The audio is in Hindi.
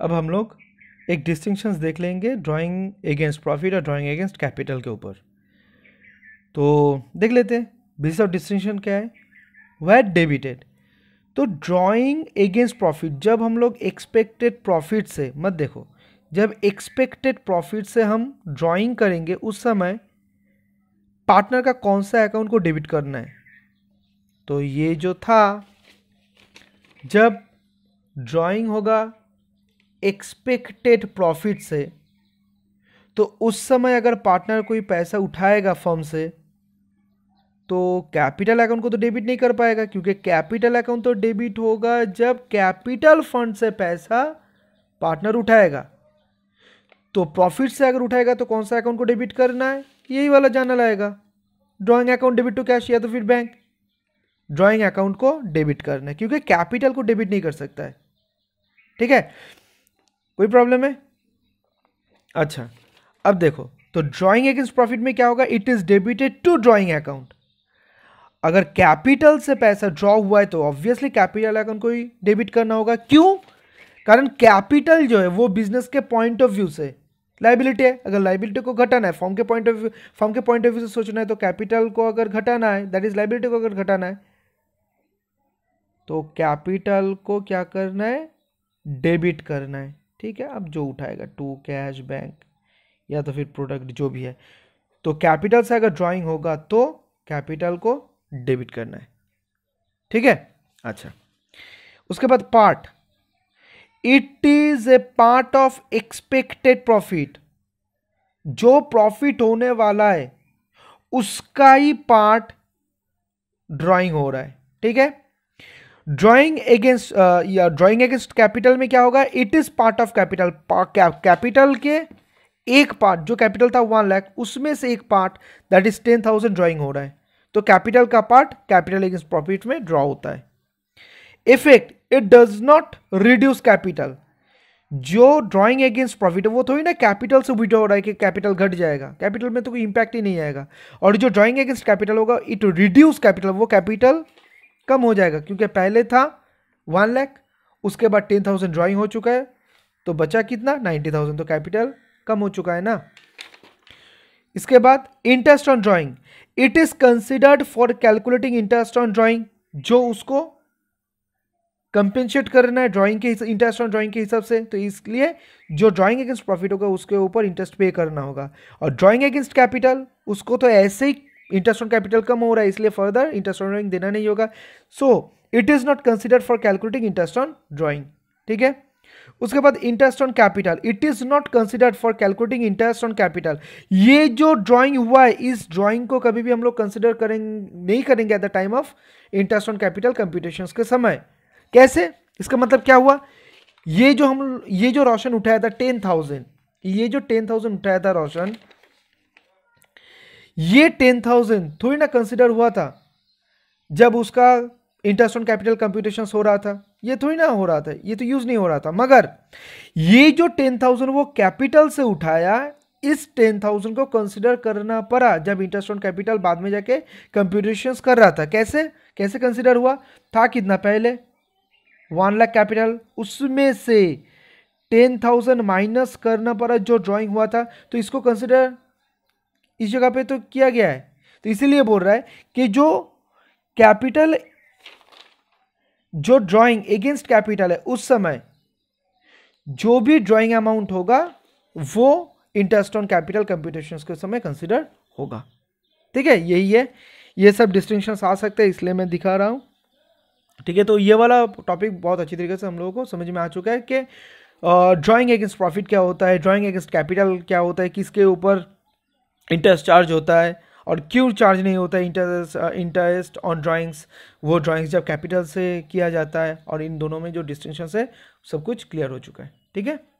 अब हम लोग एक डिस्टिंक्शंस देख लेंगे ड्राइंग अगेंस्ट प्रॉफिट और ड्राइंग अगेंस्ट कैपिटल के ऊपर तो देख लेते हैं बिजनेस ऑफ डिस्टिंक्शन क्या है वैट डेबिटेड तो ड्राइंग अगेंस्ट प्रॉफिट जब हम लोग एक्सपेक्टेड प्रॉफिट से मत देखो जब एक्सपेक्टेड प्रॉफिट से हम ड्राइंग करेंगे उस समय पार्टनर का कौन सा अकाउंट को डेबिट करना है तो ये जो था जब ड्राइंग होगा एक्सपेक्टेड प्रॉफिट से तो उस समय अगर पार्टनर कोई पैसा उठाएगा फर्म से तो कैपिटल अकाउंट को तो डेबिट नहीं कर पाएगा क्योंकि कैपिटल अकाउंट तो डेबिट होगा जब कैपिटल फंड से पैसा पार्टनर उठाएगा तो प्रॉफिट से अगर उठाएगा तो कौन सा अकाउंट को डेबिट करना है यही वाला जाना लाएगा drawing account debit to cash या तो फिर बैंक ड्राइंग अकाउंट को डेबिट करना है क्योंकि कैपिटल को डेबिट नहीं कर सकता है ठीक है कोई प्रॉब्लम है अच्छा अब देखो तो ड्रॉइंग अगेंस्ट प्रॉफिट में क्या होगा it is debited to drawing account अगर कैपिटल से पैसा ड्रॉ हुआ है तो ऑब्वियसली कैपिटल अकाउंट को ही डेबिट करना होगा क्यों कारण कैपिटल जो है वो बिजनेस के पॉइंट ऑफ व्यू से लाइबिलिटी है अगर लाइबिलिटी को घटाना है फॉर्म के पॉइंट ऑफ व्यू फॉर्म के पॉइंट ऑफ व्यू से सोचना है तो कैपिटल को अगर घटाना है दैट इज लाइबिलिटी को अगर घटाना है तो कैपिटल को क्या करना है डेबिट करना है ठीक है अब जो उठाएगा टू कैश बैंक या तो फिर प्रोडक्ट जो भी है तो कैपिटल से अगर ड्राइंग होगा तो कैपिटल को डेबिट करना है ठीक है अच्छा उसके बाद part it is a part of expected profit जो प्रॉफिट होने वाला है उसका ही पार्ट ड्राइंग हो रहा है ठीक है ड्रॉइंग अगेंस्ट uh, या ड्रॉइंग अगेंस्ट कैपिटल में क्या होगा it is part of capital capital के एक पार्ट जो कैपिटल था वन लाख उसमें से एक part that is ten thousand drawing हो रहा है तो कैपिटल का पार्ट कैपिटल अगेंस्ट प्रॉफिट में ड्रॉ होता है effect it does not reduce capital जो ड्रॉइंग अगेंस्ट प्रॉफिट है वो थोड़ी ना कैपिटल से विड्रॉ हो रहा है कि कैपिटल घट जाएगा कैपिटल में तो कोई इम्पैक्ट ही नहीं आएगा और जो ड्रॉइंग अगेंस्ट कैपिटल होगा इट रिड्यूस कैपिटल वो कैपिटल कम हो जाएगा क्योंकि पहले था वन लैख उसके बाद टेन थाउजेंड ड्राॅइंग हो चुका है तो बचा कितना नाइन्टी थाउजेंड तो कैपिटल कम हो चुका है ना इसके बाद interest on drawing it is considered for calculating interest on drawing जो उसको कंपेंशेट करना है ड्राइंग के इंटरेस्ट ऑन ड्राइंग के हिसाब से तो इसलिए जो ड्राइंग अगेंस्ट प्रॉफिट होगा उसके ऊपर इंटरेस्ट पे करना होगा और ड्राइंग अगेंस्ट कैपिटल उसको तो ऐसे ही इंटरेस्ट ऑन कैपिटल कम हो रहा है इसलिए फर्दर इंटरेस्ट ऑन ड्रॉइंग देना नहीं होगा so it is not consider for calculating interest on drawing ठीक है उसके बाद interest on capital it is not considered for calculating interest on capital ये जो ड्राइंग हुआ है इस ड्राइंग को कभी भी हम लोग कंसिडर करेंगे नहीं करेंगे at the time of interest on capital computation के समय कैसे इसका मतलब क्या हुआ ये जो हम ये जो रोशन उठाया था टेन थाउजेंड ये जो टेन थाउजेंड उठाया था रोशन ये टेन थाउजेंड थोड़ी ना कंसिडर हुआ था जब उसका इंटरेस्ट ऑन कैपिटल कंप्यूटेशन हो रहा था ये थोड़ी ना हो रहा था ये तो यूज नहीं हो रहा था मगर ये जो टेन थाउजेंड वो कैपिटल से उठाया इस टेन थाउजेंड को कंसिडर करना पड़ा जब इंटरेस्ट ऑन कैपिटल बाद में जाके कंप्यूटेशन कर रहा था कैसे कैसे कंसिडर हुआ था कितना पहले वन लाख कैपिटल उसमें से टेन थाउजेंड माइनस करना पड़ा जो ड्राइंग हुआ था तो इसको कंसिडर इस जगह पे तो किया गया है तो इसीलिए बोल रहा है कि जो कैपिटल जो ड्राइंग अगेंस्ट कैपिटल है उस समय जो भी ड्राइंग अमाउंट होगा वो इंटरेस्ट ऑन कैपिटल कंप्यूटेशन के समय कंसिडर होगा ठीक है यही है ये सब डिस्टिंक्शन आ सकते हैं इसलिए मैं दिखा रहा हूँ ठीक है तो ये वाला टॉपिक बहुत अच्छी तरीके से हम लोगों को समझ में आ चुका है कि ड्राइंग अगेंस्ट प्रॉफिट क्या होता है ड्राइंग अगेंस्ट कैपिटल क्या होता है किसके ऊपर इंटरेस्ट चार्ज होता है और क्यों चार्ज नहीं होता है इंटरेस्ट इंटरेस्ट ऑन ड्राइंग्स वो ड्राइंग्स जब कैपिटल से किया जाता है और इन दोनों में जो डिस्टिंक्शन है सब कुछ क्लियर हो चुका है ठीक है